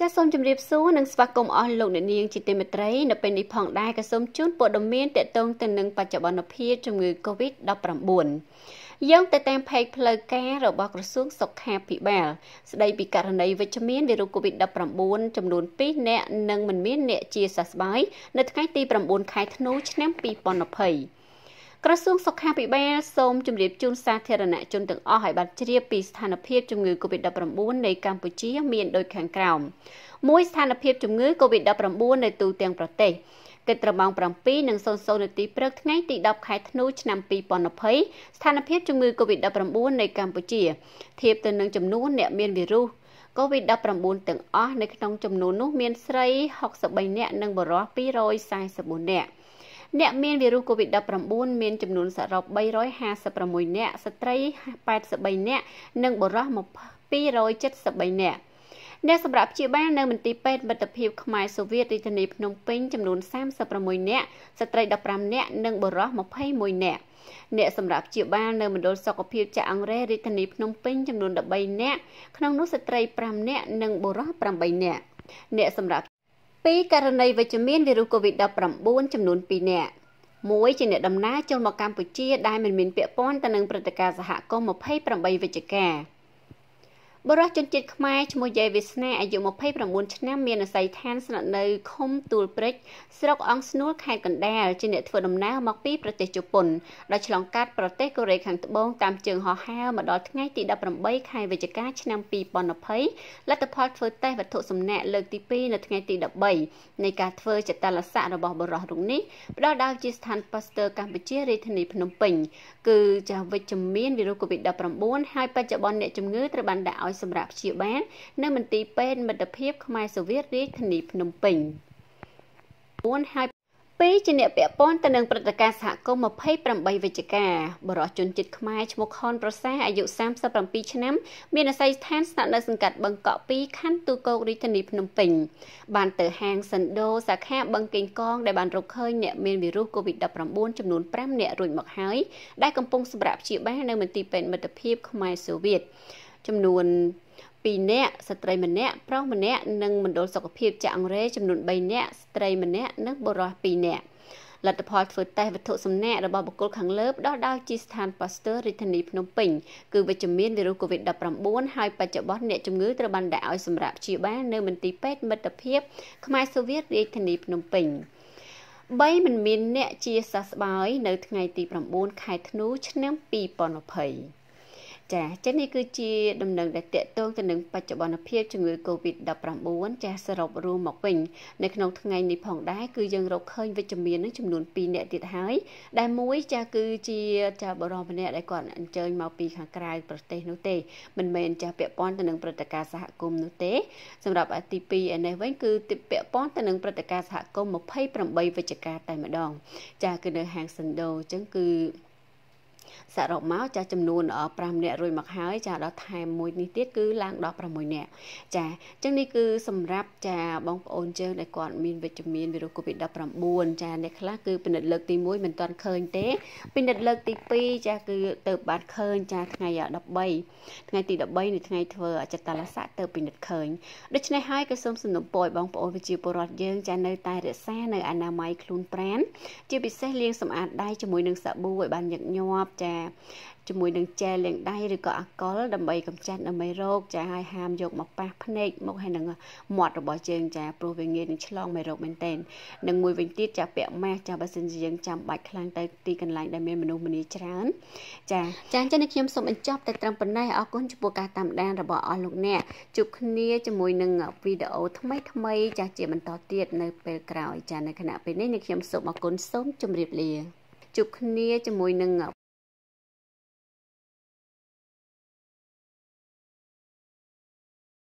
ចាសសូមជម្រាបសួរនិងស្វាគមន៍អស់លោកអ្នកនាងជាទីមេត្រីនៅពេលនេះផងដែរក៏សូមជូនព័ត៌មានតកតងទៅនឹងបច្ចុប្បន្នភាពជំងឺ Covid-19 យើងទៅតាមផេកផ្លូវការរបស់ក្រសួងសុខាភិបាល ស្ដីពីករណីវិជ្ជមានវីរុស COVID-19 ចំនួន2នាក់និងមិនមានអ្នកជាសះស្បើយនៅថ្ងៃទី9ខែធ្នូ ឆ្នាំ2020ក្រសួងសុខាភិបាលសូមជម្រាបជូនសាធារណជនទាំងអស់ឲ្យបានជ្រាបពីស្ថានភាពជំងឺ Covid-19 នៅកម្ពុជា មានដូចខាងក្រោមមួយស្ថានភាពជំងឺ Covid-19 នៅទូទាំងប្រទេសគិតត្រម៉ោង7:00នាទីព្រឹកថ្ងៃទី10ខែធ្នូឆ្នាំ2020ស្ថានភាពជំងឺ Covid-19 នៅកម្ពុជាធៀបទៅនឹងចំនួនអ្នកមានវីរុស COVID-19 ទាំងអស់នៅក្នុងចំនួននោះ មានស្រី63នាក់និងបុរស244នាក់អ្នកមានវីរុស COVID-19 មានចំនួនសរុប356នាក់ស្ត្រី83នាក់និងបុរស273នាក់អ្នកសម្រាប់ព្យាបាលនៅមន្ទីរពេទ្យមិត្តភាពខ្មែរសូវៀតរាជធានីភ្នំពេញចំនួន36នាក់ស្ត្រី15នាក់និងបុរស21នាក់អ្នកសម្រាប់ព្យាបាលនៅមណ្ឌលសុខភាពចាក់អង្រែរាជធានីភ្នំពេញចំនួន13នាក់ក្នុងនោះស្ត្រី5នាក់និងបុរស8នាក់អ្នកសម្រាប់ពីករណីវិជ្ជមានវីរុសកូវីដ -19 ចំនួន2នាក់មួយជាអ្នកដំណើរចូលមកកម្ពុជា ដែលមិនមានពាក់ព័ន្ធទៅនឹងព្រឹត្តិការណ៍សហគមន៍28វិច្ឆិកាបរិះជនជាតិខ្មែរឈ្មោះយេវាសនាអាយុ29ឆ្នាំមានអាស័យឋានស្នាក់នៅឃុំទួលព្រិចស្រុកអង្គស្នួលខេត្តកណ្ដាលជាអ្នកធ្វើដំណើរមកពីប្រទេសជប៉ុនដោយឆ្លងកាត់ប្រទេសកូរ៉េខាងត្បូងតាមជើងហោះហើរមកដល់ថ្ងៃទី18ខែវិច្ឆិកាឆ្នាំ2020លទ្ធផលធ្វើតេស្តវត្ថុសំណាក់លើកទី2នៅថ្ងៃទី13នៃការធ្វើចតលស័ករបស់បរិះរុងនេះផ្ដល់ដល់ជាស្ថានប៉ាសទ័រកម្ពុជារាជធានីភ្នំពេញគឺចាស់វិជ្ជមានវីរុសកូវីដ -19 ហើយបច្ចុប្បន្នអ្នកជំងឺត្រូវបានដាក់ឲ្យសម្រាប់ព្យាបាលនៅមន្ទីរពេទ្យមិត្តភាព ខ្មែរសូវៀតរាជធានីភ្នំពេញ4ហើយ2ជាអ្នកពាក់ព័ន្ធទៅនឹងព្រឹត្តិការណ៍សហគមន៍28វិច្ឆិកាបរិជនជាតិខ្មែរឈ្មោះខនប្រសាអាយុ37ឆ្នាំ មានអាស័យដ្ឋានស្នាក់នៅសង្កាត់បឹងកក់2ខណ្ឌទូគោករាជធានីភ្នំពេញ បាន ទៅហាងសិនដូសាខាបឹងកេងកង ដែលបានរកឃើញអ្នកមានវីរុស COVID-19 ចំនួន5អ្នករួចមកហើយដែលកំពុងសម្រាប់ព្យាបាលនៅ មន្ទីរពេទ្យមិត្តភាពខ្មែរសូវៀតចំនួន2នាក់ស្ត្រីម្នាក់ប្រុសម្នាក់និងមណ្ឌលសុខភាពចាក់អង្រែចំនួន3នាក់ស្ត្រីម្នាក់និងបុរស2នាក់លទ្ធផលធ្វើតេស្តវត្ថុសំណាក់របស់បុគ្គលខាងលើផ្ដោះដោយជាស្ថានប៉ាស្ទ័ររាជធានីភ្នំពេញគឺវិជ្ជមានវីរុស COVID-19 ហើយបច្ចុប្បន្នអ្នកជំងឺត្រូវបានដាក់ឲ្យសម្រាប់ព្យាបាលនៅមន្ទីរពេទ្យមិត្តភាព ខ្មែរសូវៀតរាជធានីភ្នំពេញ3មិនមានអ្នកជាសះស្បើយនៅថ្ងៃទី9ខែធ្នូឆ្នាំ2020ចាចឹងនេះគឺជាដំណឹងដែលតកតងទៅនឹងបច្ចុប្បន្នភាពជំងឺ Covid-19 ចាសរុបរួមមកវិញនៅក្នុងថ្ងៃនេះផងដែរគឺយើងរកឃើញវិជ្ជមាននឹងចំនួន2នាក់ទៀតហើយដែលមួយចាសគឺជាចាសបរិមម្នាក់ដែលគាត់អញ្ជើញមកពីខាងក្រៅប្រទេសនោះទេមិនមែនចាសពាក់ព័ន្ធទៅនឹងព្រឹត្តិការណ៍សហគមន៍នោះទេសម្រាប់ទី2ឯនេះវិញគឺ ពាក់ព័ន្ធទៅនឹងព្រឹត្តិការណ៍សហគមន៍28វិច្ឆិកាតែម្ដង ចាសគឺនៅហាងសិនដូអញ្ចឹងគឺសរុបមកចាចំនួន5នាក់រួចមកហើយចាដល់ថែមមួយនេះទៀតគឺឡើងដល់6នាក់ចាអញ្ចឹងនេះគឺសម្រាប់ចា បងប្អូនជើងដែលគាត់មានវិជ្ជមានវីរុស COVID-19 ចាអ្នកខ្លះគឺពិនិត្យលើកទី1មិនទាន់ឃើញទេពិនិត្យលើកទី2ចាគឺទៅបានឃើញ ចាថ្ងៃ13ថ្ងៃទី13នៃថ្ងៃធ្វើអចតលស័កទៅពិនិត្យឃើញដូច្នេះហើយក៏សូមសំណូមពរឲ្យបងប្អូនប្រជាពលរដ្ឋយើងចានៅតែរក្សានៅអនាម័យខ្លួនប្រាណជាពិសេសលាងសម្អាតដៃជាមួយនឹងសាប៊ូឲ្យបានញឹកញាប់ចាចាជាមួយនឹងជែលាងដៃឬក៏អាកុលដើម្បីកម្ចាត់នៅមេរោគចាហើយហាមយកមកប៉ះភ្នែកមុខហើយនឹងមាត់របស់យើងចាព្រោះវាងាយនឹងឆ្លងមេរោគមែនទែននិងមួយវិញទៀតចាពាក់ម៉ាស់ចាបើសិនជាយើងចាំបាច់ខ្លាំងទៅទីកន្លែងដែលមានមនុស្សម្នាច្រើនចាចាអញ្ចឹងខ្ញុំសូមបញ្ចប់តែត្រឹមប៉ុណ្ណេះអរគុណចំពោះការតាមដានរបស់អស់លោកអ្នកជួបគ្នាជាមួយនឹងវីដេអូថ្មីថ្មីចាជាបន្តទៀតនៅពេលក្រោយចានៅខណៈពេលនេះខ្ញុំសូមអរគុណសូមជម្រាបលាជួបគ្នាជាមួយនឹង